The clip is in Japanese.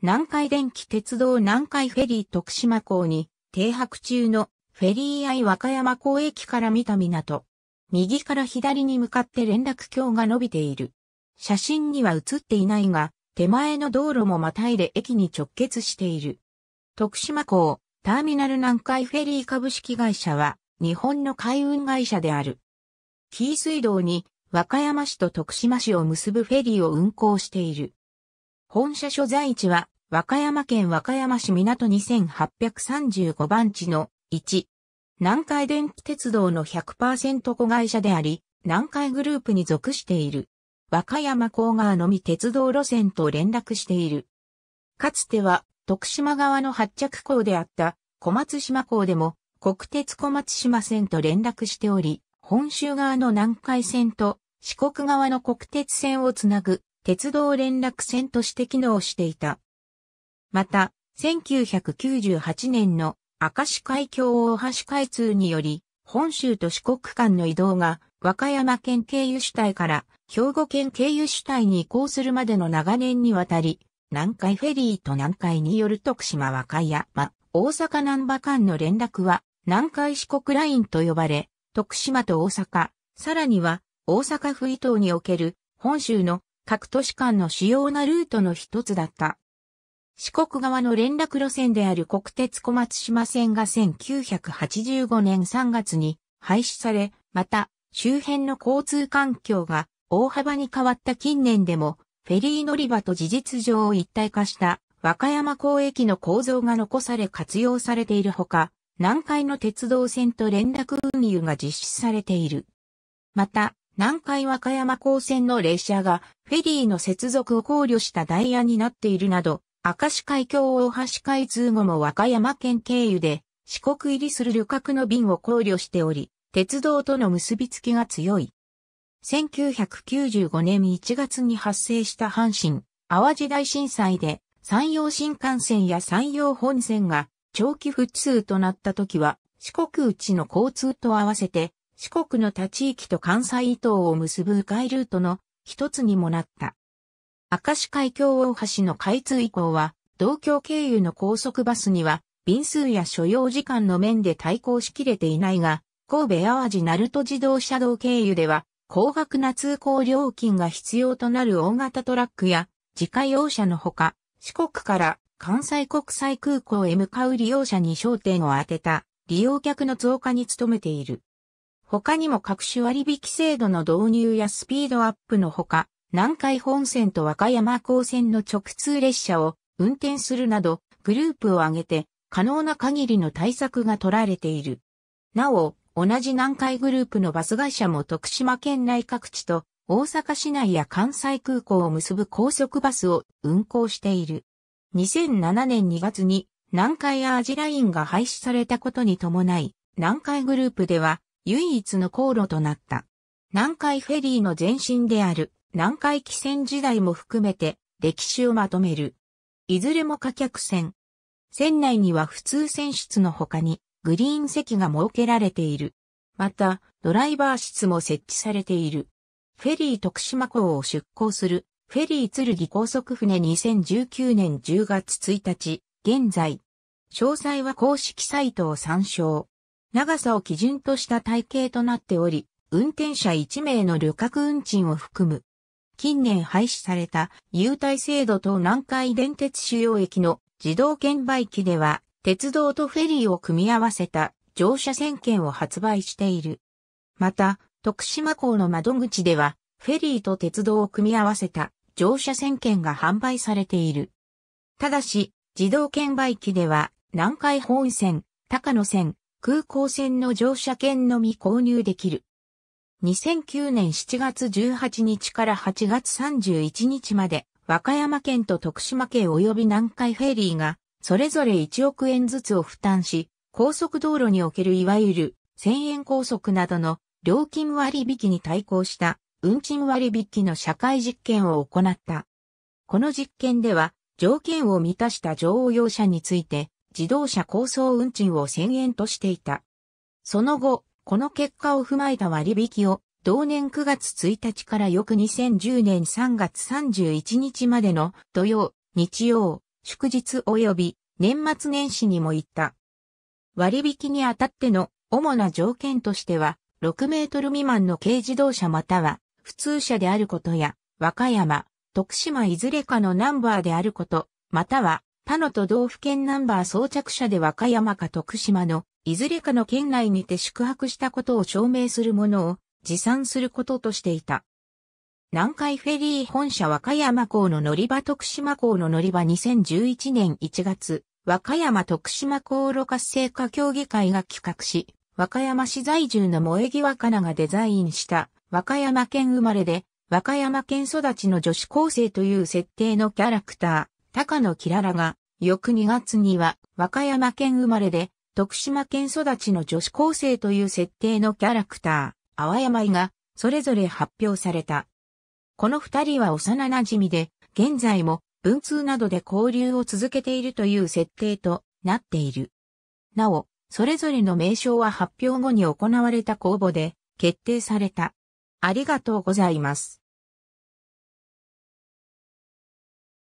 南海電気鉄道南海フェリー徳島港に停泊中のフェリー愛和歌山港駅から見た港。右から左に向かって連絡橋が伸びている。写真には写っていないが、手前の道路もまたいで駅に直結している。徳島港、ターミナル南海フェリー株式会社は、日本の海運会社である。紀伊水道に、和歌山市と徳島市を結ぶフェリーを運行している。本社所在地は、和歌山県和歌山市港2835番地の1。南海電気鉄道の100%子会社であり、南海グループに属している。和歌山港側のみ鉄道路線と連絡している。かつては、徳島側の発着港であった小松島港でも国鉄小松島線と連絡しており、本州側の南海線と四国側の国鉄線をつなぐ鉄道連絡船として機能していた。また、1998年の明石海峡大橋開通により、本州と四国間の移動が和歌山県経由主体から兵庫県経由主体に移行するまでの長年にわたり、南海フェリーと南海による徳島和歌山、大阪南波間の連絡は南海四国ラインと呼ばれ、徳島と大阪、さらには大阪府伊東における本州の各都市間の主要なルートの一つだった。四国側の連絡路線である国鉄小松島線が1985年3月に廃止され、また周辺の交通環境が大幅に変わった近年でもフェリー乗り場と事実上を一体化した和歌山港駅の構造が残され活用されているほか、南海の鉄道線と連絡運輸が実施されている。また、南海和歌山高線の列車がフェリーの接続を考慮したダイヤになっているなど、明石海峡大橋開通後も和歌山県経由で四国入りする旅客の便を考慮しており、鉄道との結びつきが強い。1995年1月に発生した阪神、淡路大震災で山陽新幹線や山陽本線が長期不通となった時は四国内の交通と合わせて四国の他地域と関西伊東を結ぶ迂回ルートの一つにもなった。明石海峡大橋の開通以降は、同郷経由の高速バスには、便数や所要時間の面で対抗しきれていないが、神戸淡路鳴門自動車道経由では、高額な通行料金が必要となる大型トラックや、自家用車のほか、四国から関西国際空港へ向かう利用者に焦点を当てた、利用客の増加に努めている。他にも各種割引制度の導入やスピードアップのほか、南海本線と和歌山港線の直通列車を運転するなど、グループを挙げて可能な限りの対策が取られている。なお、同じ南海グループのバス会社も徳島県内各地と大阪市内や関西空港を結ぶ高速バスを運行している。2007年2月に南海アージラインが廃止されたことに伴い、南海グループでは唯一の航路となった。南海フェリーの前身である南海汽船時代も含めて歴史をまとめる。いずれも貨客船。船内には普通船室の他にグリーン席が設けられている。また、ドライバー室も設置されている。フェリー徳島港を出港するフェリー剣高速船2019年10月1日、現在。詳細は公式サイトを参照。長さを基準とした体系となっており、運転者1名の旅客運賃を含む。近年廃止された優待制度と南海電鉄主要駅の自動券売機では、鉄道とフェリーを組み合わせた乗車券券を発売している。また、徳島港の窓口では、フェリーと鉄道を組み合わせた乗車線券が販売されている。ただし、自動券売機では、南海本線、高野線、空港線の乗車券のみ購入できる。2009年7月18日から8月31日まで、和歌山県と徳島県及び南海フェリーが、それぞれ1億円ずつを負担し、高速道路におけるいわゆる、1000円高速などの料金割引に対抗した運賃割引の社会実験を行った。この実験では条件を満たした乗用車について自動車構想運賃を1000円としていた。その後、この結果を踏まえた割引を同年9月1日から翌2010年3月31日までの土曜、日曜、祝日及び年末年始にも行った。割引にあたっての主な条件としては、6メートル未満の軽自動車または普通車であることや、和歌山、徳島いずれかのナンバーであること、または他の都道府県ナンバー装着者で和歌山か徳島のいずれかの県内にて宿泊したことを証明するものを持参することとしていた。南海フェリー本社和歌山港の乗り場徳島港の乗り場2011年1月、和歌山徳島航路活性化協議会が企画し、和歌山市在住の萌木際かながデザインした和歌山県生まれで和歌山県育ちの女子高生という設定のキャラクター、高野きららが翌2月には、和歌山県生まれで、徳島県育ちの女子高生という設定のキャラクター、淡山井が、それぞれ発表された。この二人は幼馴染で、現在も文通などで交流を続けているという設定となっている。なお、それぞれの名称は発表後に行われた公募で決定された。ありがとうございます。